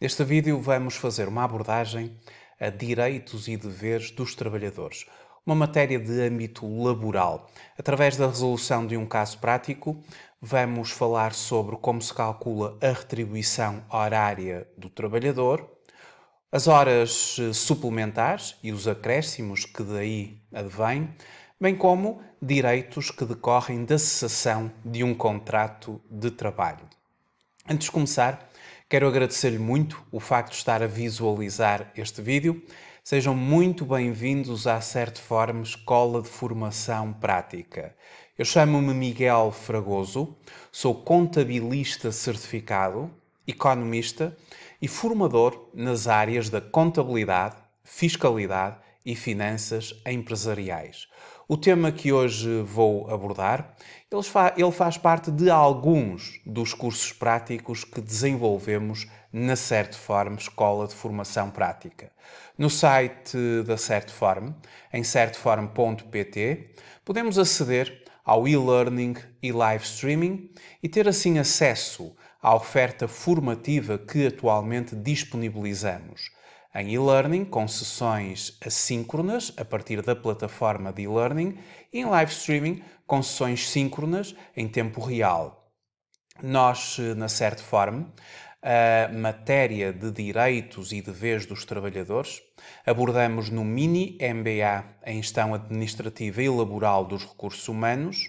Neste vídeo vamos fazer uma abordagem a direitos e deveres dos trabalhadores, uma matéria de âmbito laboral. Através da resolução de um caso prático, vamos falar sobre como se calcula a retribuição horária do trabalhador, as horas suplementares e os acréscimos que daí advêm, bem como direitos que decorrem da cessação de um contrato de trabalho. Antes de começar, Quero agradecer-lhe muito o facto de estar a visualizar este vídeo. Sejam muito bem-vindos à Certeform Escola de Formação Prática. Eu chamo-me Miguel Fragoso, sou contabilista certificado, economista e formador nas áreas da contabilidade, fiscalidade e finanças empresariais. O tema que hoje vou abordar Fa ele faz parte de alguns dos cursos práticos que desenvolvemos na Certform Escola de Formação Prática. No site da Certform, em certform.pt, podemos aceder ao e-learning e live streaming e ter assim acesso à oferta formativa que atualmente disponibilizamos em e-learning com sessões assíncronas a partir da plataforma de e-learning e em live streaming com sessões síncronas em tempo real. Nós, eh, na forma, a matéria de direitos e deveres dos trabalhadores, abordamos no mini MBA em gestão administrativa e laboral dos recursos humanos,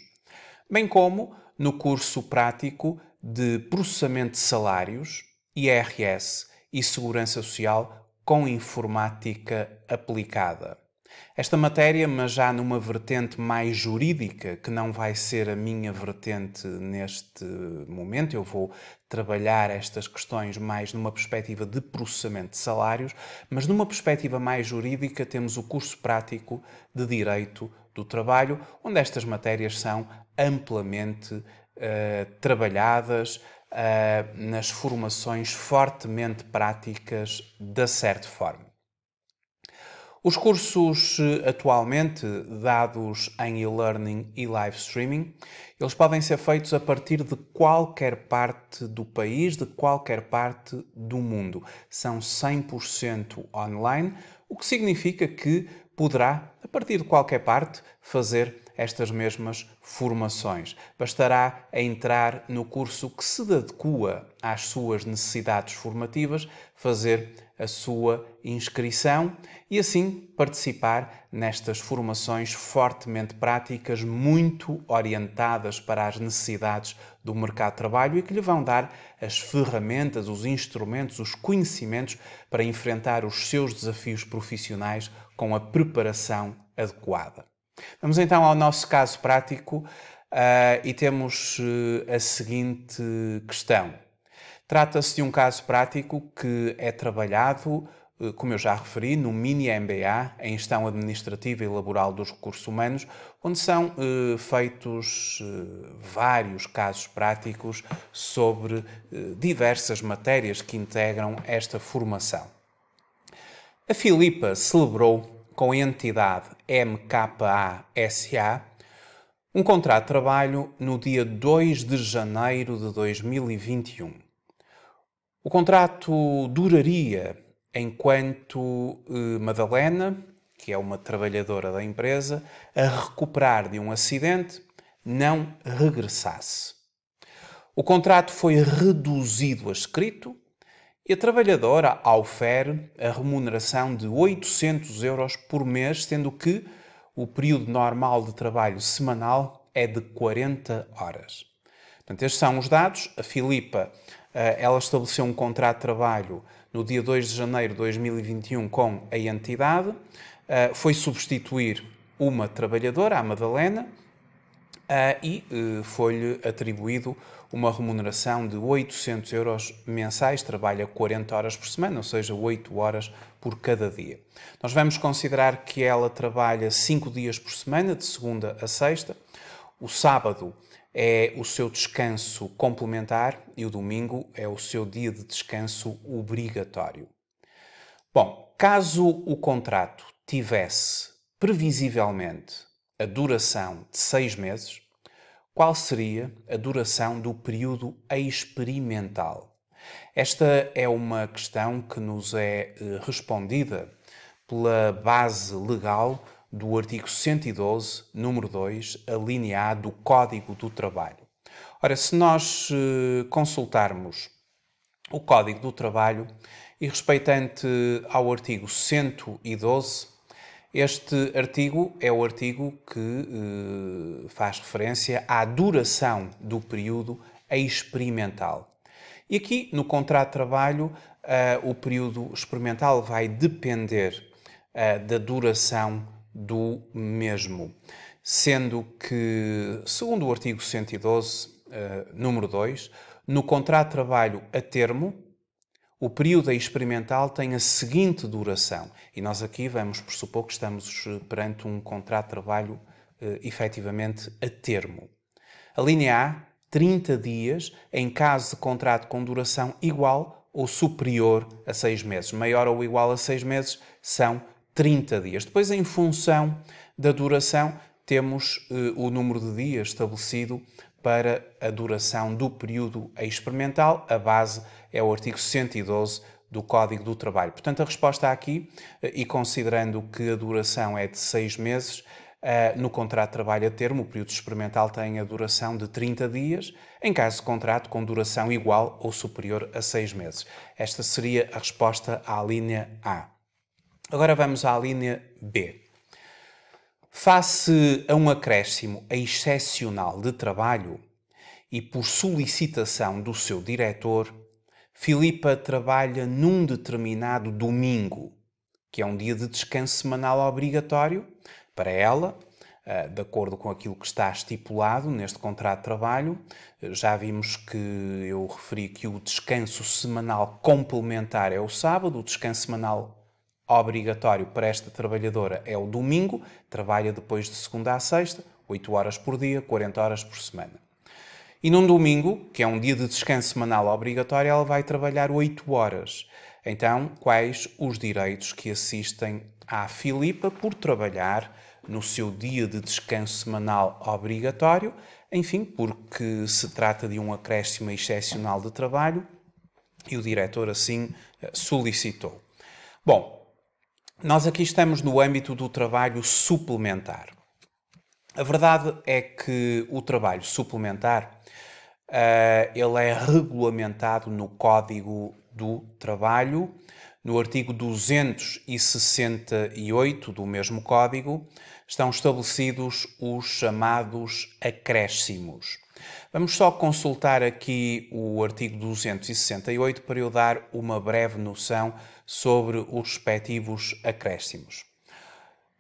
bem como no curso prático de processamento de salários, IRS e segurança social com informática aplicada. Esta matéria, mas já numa vertente mais jurídica, que não vai ser a minha vertente neste momento, eu vou trabalhar estas questões mais numa perspectiva de processamento de salários, mas numa perspectiva mais jurídica, temos o curso prático de Direito do Trabalho, onde estas matérias são amplamente uh, trabalhadas, uh, nas formações fortemente práticas da certa forma. Os cursos eh, atualmente dados em e-learning e live streaming, eles podem ser feitos a partir de qualquer parte do país, de qualquer parte do mundo. São 100% online, o que significa que poderá, a partir de qualquer parte, fazer estas mesmas formações. Bastará entrar no curso que se adequa às suas necessidades formativas, fazer a sua inscrição e assim participar nestas formações fortemente práticas, muito orientadas para as necessidades do mercado de trabalho e que lhe vão dar as ferramentas, os instrumentos, os conhecimentos para enfrentar os seus desafios profissionais com a preparação adequada. Vamos então ao nosso caso prático uh, e temos uh, a seguinte questão. Trata-se de um caso prático que é trabalhado, uh, como eu já referi, no Mini MBA, em Gestão Administrativa e Laboral dos Recursos Humanos, onde são feitos vários casos práticos sobre diversas matérias que integram esta formação. A Filipa celebrou com a entidade Mkasa, um contrato de trabalho no dia 2 de janeiro de 2021. O contrato duraria enquanto eh, Madalena, que é uma trabalhadora da empresa, a recuperar de um acidente, não regressasse. O contrato foi reduzido a escrito, e a trabalhadora ofere a remuneração de 800 euros por mês, sendo que o período normal de trabalho semanal é de 40 horas. Portanto, estes são os dados. A Filipa eh, ela estabeleceu um contrato de trabalho no dia 2 de janeiro de 2021 com a entidade, eh, foi substituir uma trabalhadora, a Madalena, eh, e foi-lhe atribuído uma remuneração de 800 euros mensais, trabalha 40 horas por semana, ou seja, 8 horas por cada dia. Nós vamos considerar que ela trabalha 5 dias por semana, de segunda a sexta. O sábado é o seu descanso complementar e o domingo é o seu dia de descanso obrigatório. Bom, caso o contrato tivesse previsivelmente a duração de seis meses, qual seria a duração do período experimental. Esta é uma questão que nos é eh, respondida pela base legal do artigo 112, número 2, alínea A do Código do Trabalho. Ora, se nós eh, consultarmos o Código do Trabalho e respeitante ao artigo 112, este artigo é o artigo que eh, faz referência à duração do período experimental. E aqui, no contrato de trabalho, eh, o período experimental vai depender eh, da duração do mesmo, sendo que, segundo o artigo 112, número 2, no contrato de trabalho a termo, o período experimental tem a seguinte duração, e nós aqui vamos pressupor que estamos eh, perante um contrato de trabalho eh, efetivamente a termo. A linha A, 30 dias, em caso de contrato com duração igual ou superior a 6 meses. Maior ou igual a 6 meses são 30 dias. Depois, em função da duração, temos eh, o número de dias estabelecido para a duração do período experimental, a base é o artigo 112 do Código do Trabalho. Portanto, a resposta aqui, eh, e considerando que a duração é de seis meses, eh, no contrato de trabalho a termo, o período experimental tem a duração de 30 dias, em caso de contrato com duração igual ou superior a seis meses. Esta seria a resposta à linha A. Agora vamos à linha B. Face a um acréscimo excepcional de trabalho e por solicitação do seu diretor, Filipa trabalha num determinado domingo, que é um dia de descanso semanal obrigatório para ela, ah, de acordo com aquilo que está estipulado neste contrato de trabalho. Ah, já vimos que eu referi que o descanso semanal complementar é o sábado, o descanso semanal obrigatório para esta trabalhadora é o domingo, trabalha depois de segunda a sexta, 8 horas por dia, 40 horas por semana. E num domingo, que é um dia de descanso semanal obrigatório, ela vai trabalhar 8 horas. Então, quais os direitos que assistem à Filipa por trabalhar no seu dia de descanso semanal obrigatório? Enfim, porque se trata de um acréscimo excepcional de trabalho e o diretor assim eh, solicitou. Bom, nós aqui estamos no âmbito do trabalho suplementar. A verdade é que o trabalho suplementar uh, ele é regulamentado no Código do Trabalho, no artigo 268 do mesmo Código, estão estabelecidos os chamados acréscimos. Vamos só consultar aqui o artigo 268 para eu dar uma breve noção sobre os respectivos acréscimos.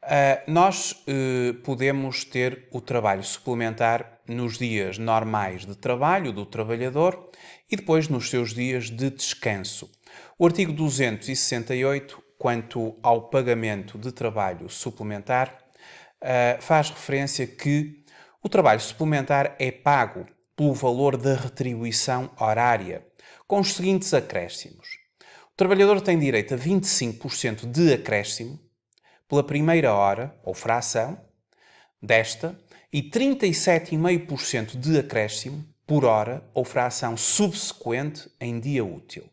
Eh, nós eh, podemos ter o trabalho suplementar nos dias normais de trabalho do trabalhador e depois nos seus dias de descanso. O artigo 268, quanto ao pagamento de trabalho suplementar, eh, faz referência que o trabalho suplementar é pago pelo valor da retribuição horária, com os seguintes acréscimos. O trabalhador tem direito a 25% de acréscimo pela primeira hora, ou fração, desta, e 37,5% de acréscimo por hora ou fração subsequente em dia útil.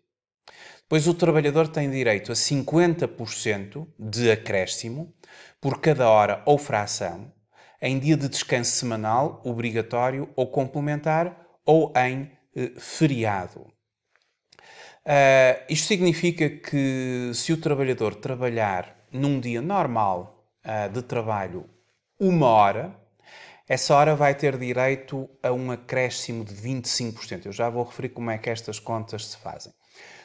Depois o trabalhador tem direito a 50% de acréscimo por cada hora ou fração em dia de descanso semanal, obrigatório ou complementar ou em eh, feriado. Uh, isto significa que se o trabalhador trabalhar num dia normal uh, de trabalho uma hora, essa hora vai ter direito a um acréscimo de 25%. Eu já vou referir como é que estas contas se fazem.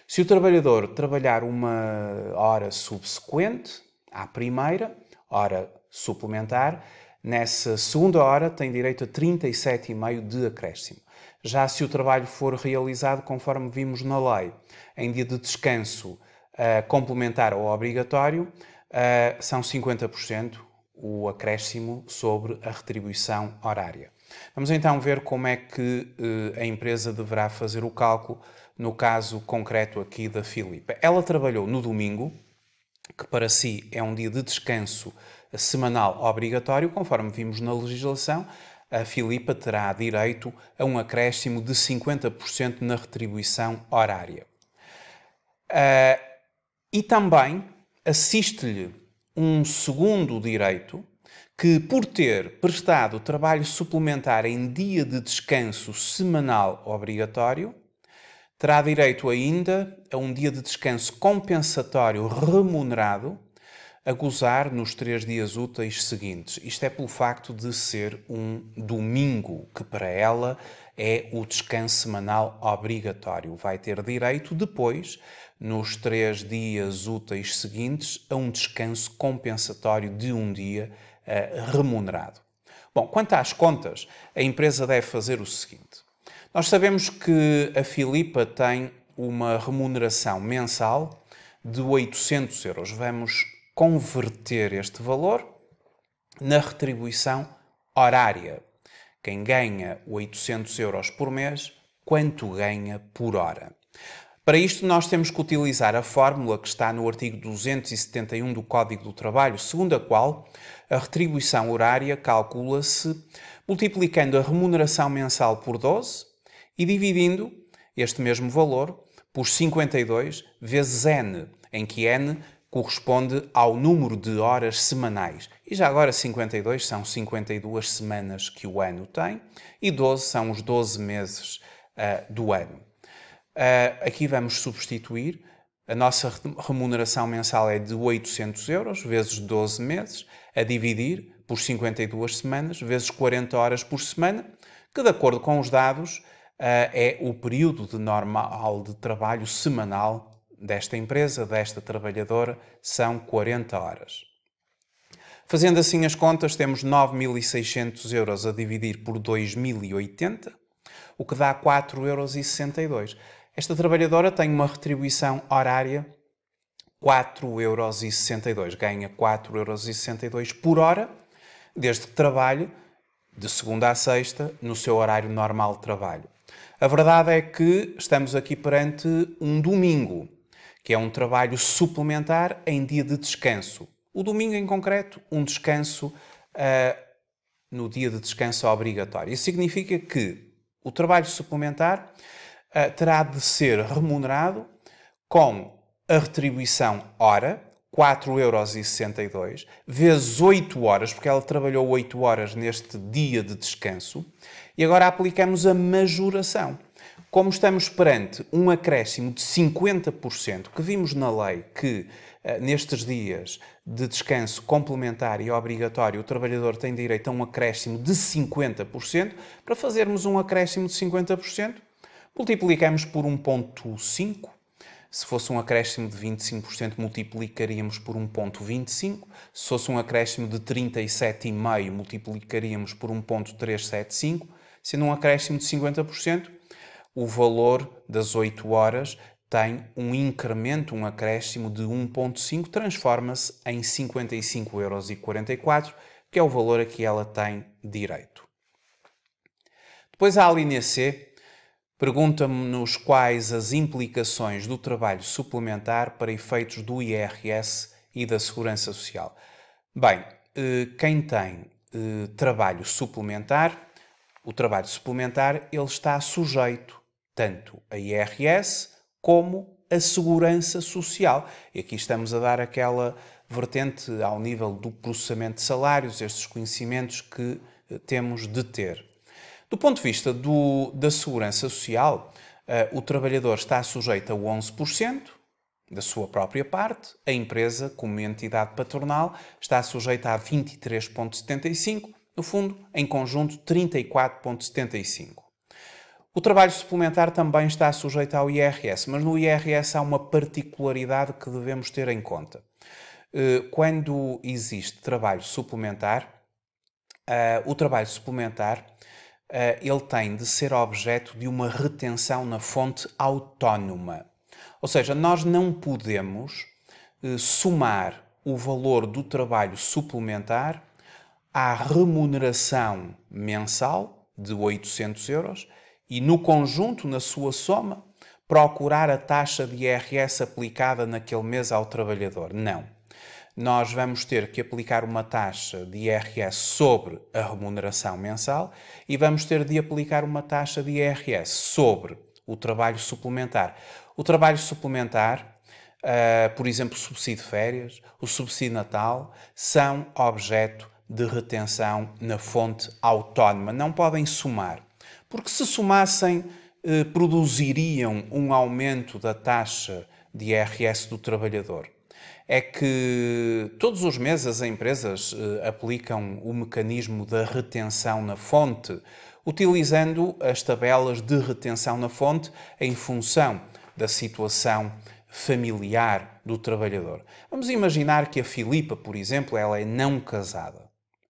Se o trabalhador trabalhar uma hora subsequente à primeira, hora suplementar, nessa segunda hora tem direito a 37,5% de acréscimo. Já se o trabalho for realizado conforme vimos na lei, em dia de descanso, eh, complementar ou obrigatório, uh, são 50% o acréscimo sobre a retribuição horária. Vamos então ver como é que eh, a empresa deverá fazer o cálculo no caso concreto aqui da Filipa. Ela trabalhou no domingo, que para si é um dia de descanso semanal obrigatório, conforme vimos na legislação, a Filipa terá direito a um acréscimo de 50% na retribuição horária. E também assiste-lhe um segundo direito que, por ter prestado trabalho suplementar em dia de descanso semanal obrigatório, terá direito ainda a um dia de descanso compensatório remunerado a gozar nos três dias úteis seguintes. Isto é pelo facto de ser um domingo, que para ela é o descanso semanal obrigatório. Vai ter direito depois nos três dias úteis seguintes a um descanso compensatório de um dia uh, remunerado. Bom, quanto às contas, a empresa deve fazer o seguinte: nós sabemos que a Filipa tem uma remuneração mensal de 800 euros. Vamos converter este valor na retribuição horária. Quem ganha 800 euros por mês, quanto ganha por hora? Para isto, nós temos que utilizar a fórmula que está no artigo 271 do Código do Trabalho, segundo a qual a retribuição horária calcula-se multiplicando a remuneração mensal por 12 e dividindo este mesmo valor por 52 vezes n, em que n corresponde ao número de horas semanais. E já agora 52 são 52 semanas que o ano tem e 12 são os 12 meses uh, do ano. Uh, aqui vamos substituir. A nossa remuneração mensal é de 800 euros, vezes 12 meses, a dividir por 52 semanas, vezes 40 horas por semana, que, de acordo com os dados, uh, é o período de normal de trabalho semanal desta empresa, desta trabalhadora, são 40 horas. Fazendo assim as contas, temos 9.600 euros a dividir por 2.080, o que dá 4,62 euros. Esta trabalhadora tem uma retribuição horária euros. ganha euros por hora, desde que trabalhe de segunda a sexta no seu horário normal de trabalho. A verdade é que estamos aqui perante um domingo, que é um trabalho suplementar em dia de descanso. O domingo, em concreto, um descanso uh, no dia de descanso obrigatório. Isso significa que o trabalho suplementar eh, terá de ser remunerado com a retribuição hora, euros, vezes 8 horas, porque ela trabalhou 8 horas neste dia de descanso, e agora aplicamos a majoração. Como estamos perante um acréscimo de 50%, que vimos na lei que eh, nestes dias de descanso complementar e obrigatório, o trabalhador tem direito a um acréscimo de 50%, para fazermos um acréscimo de 50%, Multiplicamos por 1.5. Se fosse um acréscimo de 25%, multiplicaríamos por 1.25. Se fosse um acréscimo de 37,5%, multiplicaríamos por 1.375. Sendo um acréscimo de 50%, o valor das 8 horas tem um incremento, um acréscimo de 1.5, transforma-se em 55,44 euros, que é o valor a que ela tem direito. Depois a linha C Pergunta-me nos quais as implicações do trabalho suplementar para efeitos do IRS e da Segurança Social. Bem, eh, quem tem eh, trabalho suplementar, o trabalho suplementar ele está sujeito tanto a IRS como a segurança social. E aqui estamos a dar aquela vertente ao nível do processamento de salários, estes conhecimentos que eh, temos de ter. Do ponto de vista do, da segurança social, uh, o trabalhador está sujeito a 11% da sua própria parte, a empresa, como entidade patronal, está sujeita a 23,75%, no fundo, em conjunto, 34,75%. O trabalho suplementar também está sujeito ao IRS, mas no IRS há uma particularidade que devemos ter em conta. Eh, quando existe trabalho suplementar, eh, o trabalho suplementar eh, ele tem de ser objeto de uma retenção na fonte autónoma. Ou seja, nós não podemos eh, somar o valor do trabalho suplementar à remuneração mensal de 800 euros e, no conjunto, na sua soma, procurar a taxa de IRS aplicada naquele mês ao trabalhador. Não nós vamos ter que aplicar uma taxa de IRS sobre a remuneração mensal e vamos ter de aplicar uma taxa de IRS sobre o trabalho suplementar. O trabalho suplementar, uh, por exemplo, o subsídio de férias, o subsídio natal, são objeto de retenção na fonte autónoma. Não podem somar, porque se somassem, eh, produziriam um aumento da taxa de IRS do trabalhador é que todos os meses as empresas eh, aplicam o mecanismo da retenção na fonte, utilizando as tabelas de retenção na fonte em função da situação familiar do trabalhador. Vamos imaginar que a Filipa, por exemplo, ela é não casada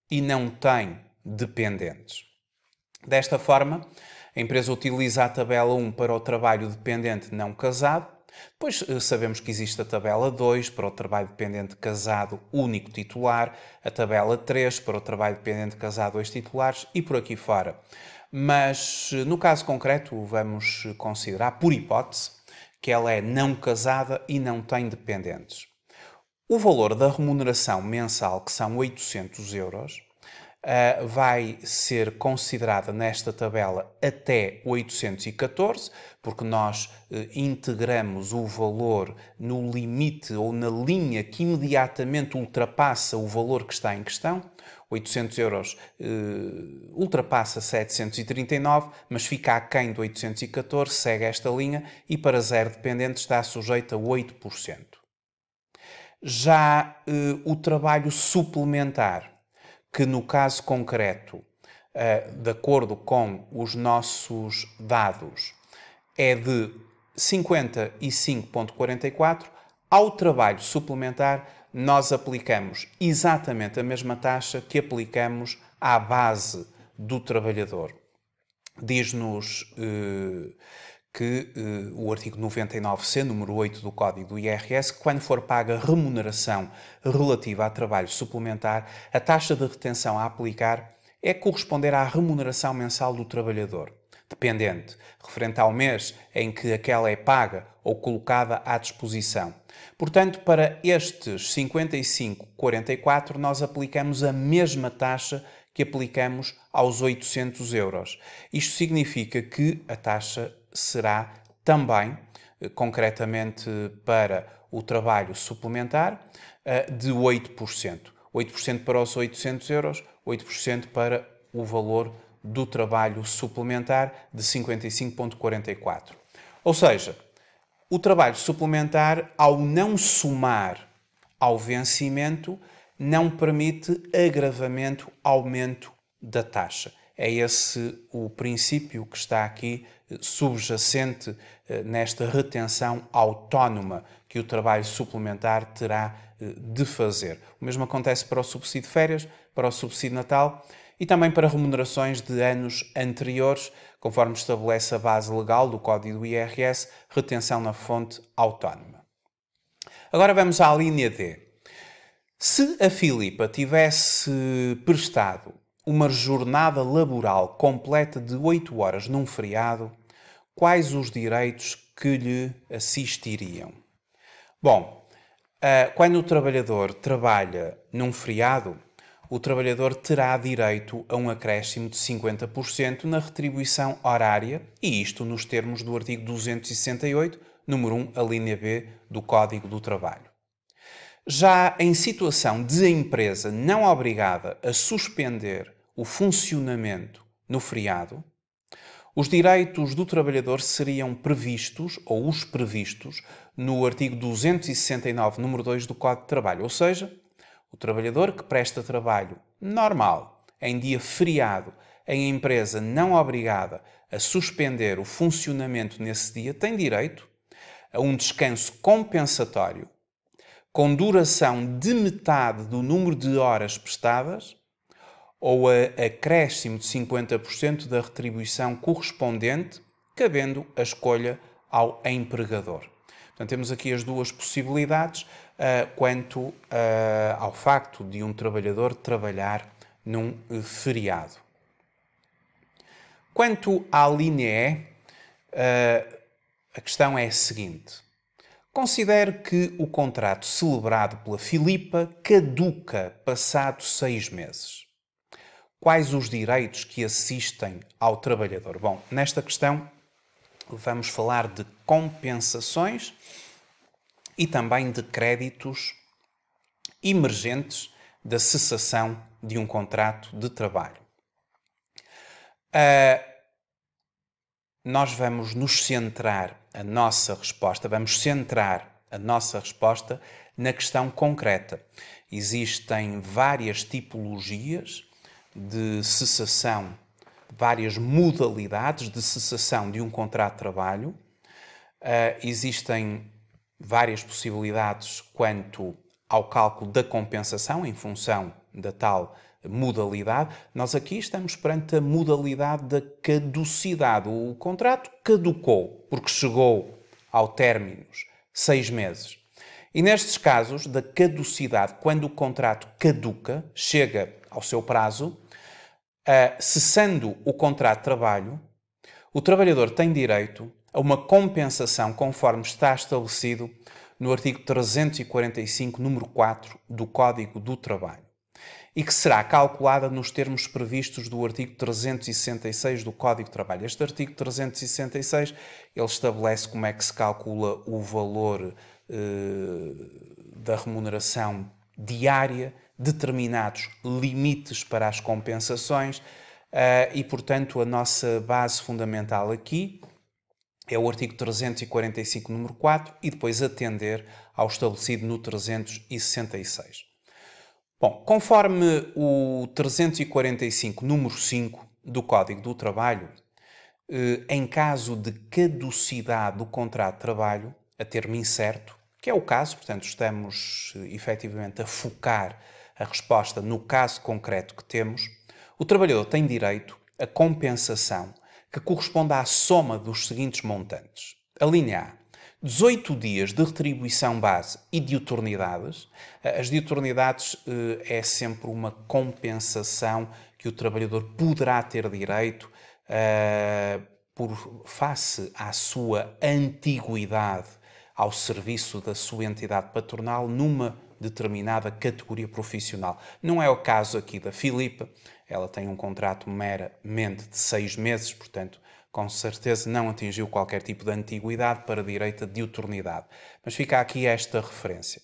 e não tem dependentes. Desta forma, a empresa utiliza a tabela 1 para o trabalho dependente não casado depois eh, sabemos que existe a tabela 2 para o trabalho dependente casado único titular, a tabela 3 para o trabalho dependente casado dois titulares e por aqui fora. Mas eh, no caso concreto, vamos eh, considerar, por hipótese, que ela é não casada e não tem dependentes. O valor da remuneração mensal, que são 800 euros, uh, vai ser considerada nesta tabela até 814, porque nós uh, integramos o valor no limite ou na linha que imediatamente ultrapassa o valor que está em questão. 800 euros uh, ultrapassa 739, mas fica aquém do 814, segue esta linha e para zero dependente está sujeito a 8%. Já uh, o trabalho suplementar que no caso concreto, ah, de acordo com os nossos dados, é de 55,44, ao trabalho suplementar nós aplicamos exatamente a mesma taxa que aplicamos à base do trabalhador. Diz-nos. Eh, que eh, o artigo 99C, número 8 do Código do IRS, quando for paga remuneração relativa a trabalho suplementar, a taxa de retenção a aplicar é corresponder à remuneração mensal do trabalhador, dependente, referente ao mês em que aquela é paga ou colocada à disposição. Portanto, para estes 55,44 nós aplicamos a mesma taxa que aplicamos aos 800 euros. Isto significa que a taxa será também eh, concretamente para o trabalho suplementar, eh, de 8%. 8% para os 800 euros, 8% para o valor do trabalho suplementar de 55,44. Ou seja, o trabalho suplementar, ao não somar ao vencimento, não permite agravamento, aumento da taxa. É esse o princípio que está aqui eh, subjacente eh, nesta retenção autónoma que o trabalho suplementar terá eh, de fazer. O mesmo acontece para o subsídio de férias, para o subsídio natal e também para remunerações de anos anteriores, conforme estabelece a base legal do Código do IRS, retenção na fonte autónoma. Agora vamos à linha D. Se a Filipa tivesse prestado uma jornada laboral completa de 8 horas num feriado, quais os direitos que lhe assistiriam? Bom, eh, quando o trabalhador trabalha num feriado, o trabalhador terá direito a um acréscimo de 50% na retribuição horária, e isto nos termos do artigo 268, número 1, alínea linha B do Código do Trabalho. Já em situação de empresa não obrigada a suspender o funcionamento no feriado, os direitos do trabalhador seriam previstos, ou os previstos, no artigo 269, número 2 do Código de Trabalho. Ou seja, o trabalhador que presta trabalho normal, em dia feriado, em empresa não obrigada a suspender o funcionamento nesse dia, tem direito a um descanso compensatório com duração de metade do número de horas prestadas ou a acréscimo de 50% da retribuição correspondente, cabendo a escolha ao empregador. Portanto, temos aqui as duas possibilidades uh, quanto uh, ao facto de um trabalhador trabalhar num eh, feriado. Quanto à linha E, uh, a questão é a seguinte Considere que o contrato celebrado pela Filipa caduca passado seis meses. Quais os direitos que assistem ao trabalhador? Bom, nesta questão vamos falar de compensações e também de créditos emergentes da cessação de um contrato de trabalho. Uh, nós vamos nos centrar a nossa resposta, vamos centrar a nossa resposta na questão concreta. Existem várias tipologias de cessação, várias modalidades de cessação de um contrato de trabalho. Uh, existem várias possibilidades quanto ao cálculo da compensação em função da tal modalidade. Nós aqui estamos perante a modalidade da caducidade. O contrato caducou porque chegou ao término seis meses. E nestes casos da caducidade, quando o contrato caduca, chega ao seu prazo, ah, cessando o contrato de trabalho, o trabalhador tem direito a uma compensação conforme está estabelecido no artigo 345, número 4 do Código do Trabalho e que será calculada nos termos previstos do artigo 366 do Código de Trabalho. Este artigo 366 ele estabelece como é que se calcula o valor eh, da remuneração diária, determinados limites para as compensações eh, e, portanto, a nossa base fundamental aqui é o artigo 345, número 4, e depois atender ao estabelecido no 366. Bom, conforme o 345, número 5 do Código do Trabalho, eh, em caso de caducidade do contrato de trabalho a termo incerto, que é o caso, portanto, estamos eh, efetivamente a focar a resposta no caso concreto que temos, o trabalhador tem direito à compensação que corresponde à soma dos seguintes montantes. A linha A, 18 dias de retribuição base e diuturnidades. Eh, as diuturnidades eh, é sempre uma compensação que o trabalhador poderá ter direito eh, por face à sua antiguidade ao serviço da sua entidade patronal numa determinada categoria profissional. Não é o caso aqui da Filipa, ela tem um contrato meramente de seis meses, portanto, com certeza não atingiu qualquer tipo de antiguidade para direita de eternidade. Mas fica aqui esta referência.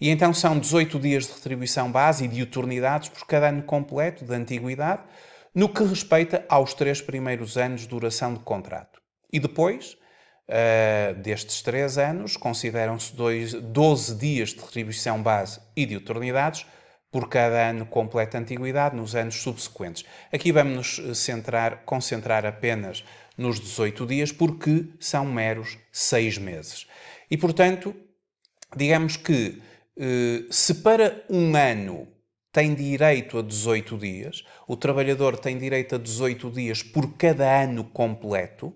E então são 18 dias de retribuição base e de eternidades por cada ano completo de antiguidade, no que respeita aos três primeiros anos de duração de contrato. E depois, uh, destes três anos, consideram-se 12 dias de retribuição base e de eternidades por cada ano de antiguidade nos anos subsequentes. Aqui vamos nos eh, centrar, concentrar apenas nos 18 dias, porque são meros 6 meses. E, portanto, digamos que eh, se para um ano tem direito a 18 dias, o trabalhador tem direito a 18 dias por cada ano completo.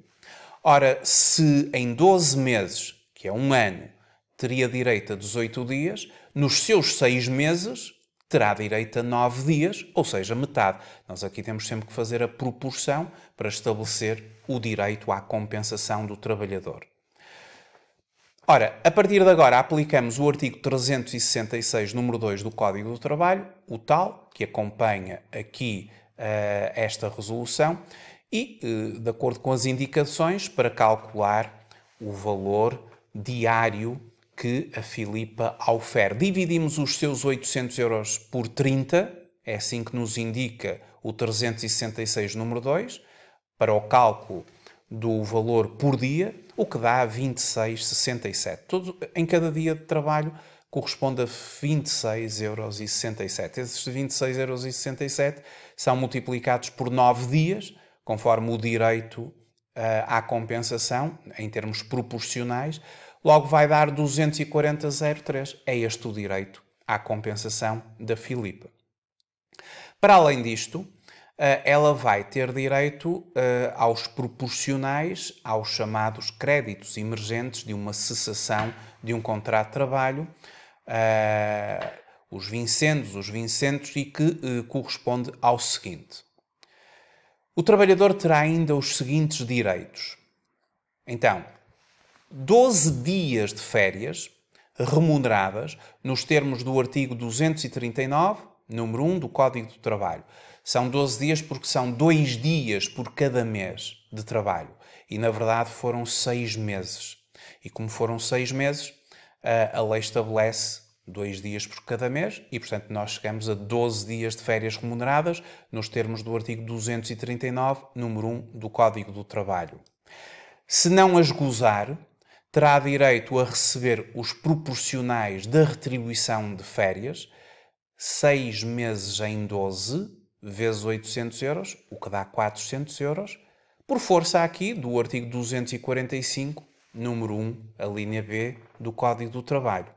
Ora, se em 12 meses, que é um ano, teria direito a 18 dias, nos seus 6 meses terá direito a 9 dias, ou seja, metade. Nós aqui temos sempre que fazer a proporção para estabelecer o direito à compensação do trabalhador. Ora, a partir de agora aplicamos o artigo 366, número 2 do Código do Trabalho, o tal, que acompanha aqui uh, esta resolução, e, uh, de acordo com as indicações, para calcular o valor diário que a Filipa oferece. Dividimos os seus 800 euros por 30, é assim que nos indica o 366 número 2, para o cálculo do valor por dia, o que dá 26,67. Todo, em cada dia de trabalho corresponde a 26,67 euros. Esses 26,67 euros são multiplicados por 9 dias, conforme o direito uh, à compensação, em termos proporcionais, logo vai dar 240,03. É este o direito à compensação da Filipa. Para além disto, eh, ela vai ter direito eh, aos proporcionais, aos chamados créditos emergentes de uma cessação de um contrato de trabalho, eh, os vincendos, os vincendos, e que corresponde ao seguinte. O trabalhador terá ainda os seguintes direitos. Então, 12 dias de férias remuneradas nos termos do artigo 239, número 1 do Código do Trabalho. São 12 dias porque são dois dias por cada mês de trabalho. E na verdade foram seis meses. E como foram seis meses, a lei estabelece dois dias por cada mês e, portanto, nós chegamos a 12 dias de férias remuneradas nos termos do artigo 239, número 1 do Código do Trabalho. Se não as gozar, terá direito a receber os proporcionais da retribuição de férias, 6 meses em 12, vezes 800 euros, o que dá 400 euros, por força aqui do artigo 245, número 1, a linha B do Código do Trabalho.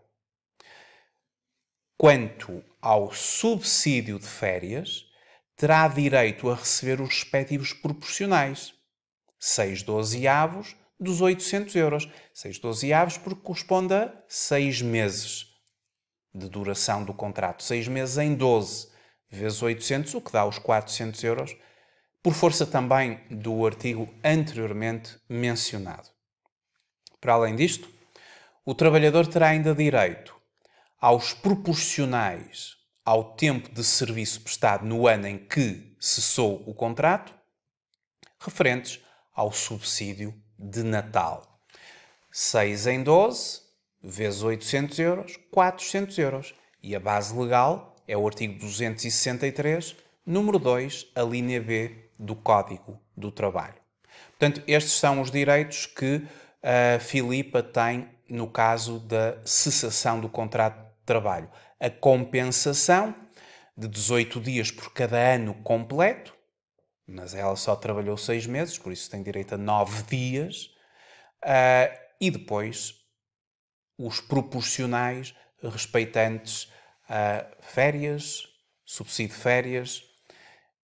Quanto ao subsídio de férias, terá direito a receber os respectivos proporcionais, 6 dozeavos, dos 800 euros. 6 aves porque corresponde a 6 meses de duração do contrato. 6 meses em 12 vezes 800, o que dá os 400 euros, por força também do artigo anteriormente mencionado. Para além disto, o trabalhador terá ainda direito aos proporcionais ao tempo de serviço prestado no ano em que cessou o contrato, referentes ao subsídio de Natal. 6 em 12, vezes 800 euros, 400 euros. E a base legal é o artigo 263, número 2, a linha B do Código do Trabalho. Portanto, estes são os direitos que a eh, Filipa tem no caso da cessação do contrato de trabalho. A compensação de 18 dias por cada ano completo, mas ela só trabalhou seis meses, por isso tem direito a nove dias, uh, e depois os proporcionais respeitantes a uh, férias, subsídio de férias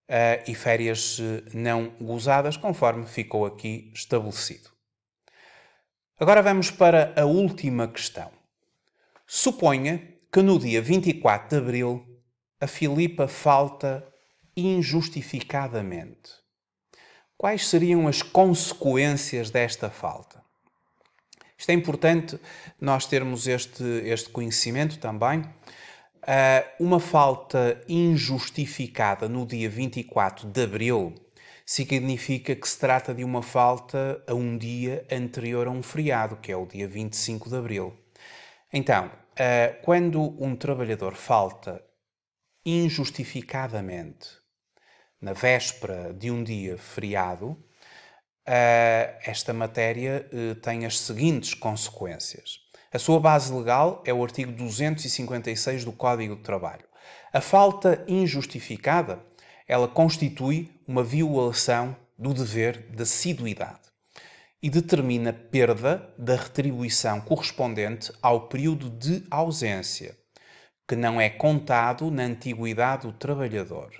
uh, e férias eh, não gozadas, conforme ficou aqui estabelecido. Agora vamos para a última questão. Suponha que no dia 24 de abril a Filipa falta injustificadamente. Quais seriam as consequências desta falta? Isto é importante nós termos este, este conhecimento também. Ah, uma falta injustificada no dia 24 de abril significa que se trata de uma falta a um dia anterior a um feriado, que é o dia 25 de abril. Então, ah, quando um trabalhador falta injustificadamente na véspera de um dia feriado, eh, esta matéria eh, tem as seguintes consequências. A sua base legal é o artigo 256 do Código de Trabalho. A falta injustificada, ela constitui uma violação do dever de assiduidade e determina perda da retribuição correspondente ao período de ausência, que não é contado na antiguidade do trabalhador.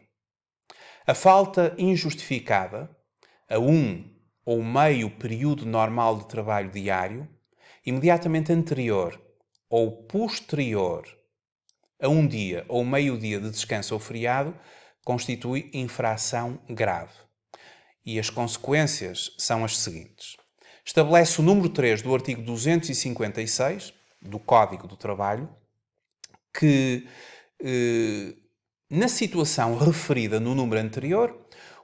A falta injustificada a um ou meio período normal de trabalho diário, imediatamente anterior ou posterior a um dia ou meio dia de descanso ou feriado, constitui infração grave. E as consequências são as seguintes. Estabelece o número 3 do artigo 256 do Código do Trabalho que eh, na situação referida no número anterior,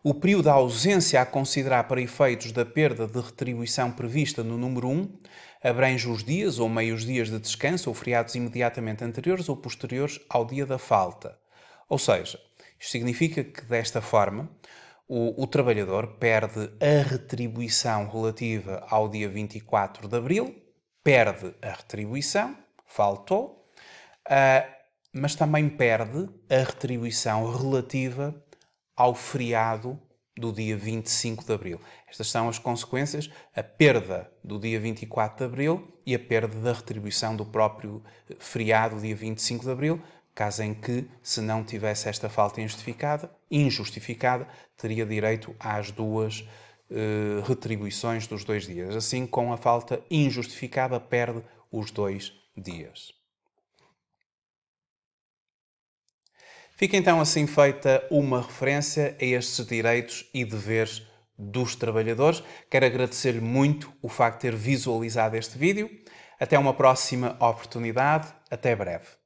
o período de ausência a considerar para efeitos da perda de retribuição prevista no número 1 abrange os dias ou meios dias de descanso ou feriados imediatamente anteriores ou posteriores ao dia da falta. Ou seja, isto significa que, desta forma, o, o trabalhador perde a retribuição relativa ao dia 24 de abril, perde a retribuição, faltou, uh, mas também perde a retribuição relativa ao feriado do dia 25 de abril. Estas são as consequências: a perda do dia 24 de abril e a perda da retribuição do próprio eh, feriado, dia 25 de abril, caso em que, se não tivesse esta falta injustificada, injustificada teria direito às duas eh, retribuições dos dois dias. Assim, com a falta injustificada, perde os dois dias. Fica então assim feita uma referência a estes direitos e deveres dos trabalhadores. Quero agradecer-lhe muito o facto de ter visualizado este vídeo. Até uma próxima oportunidade. Até breve.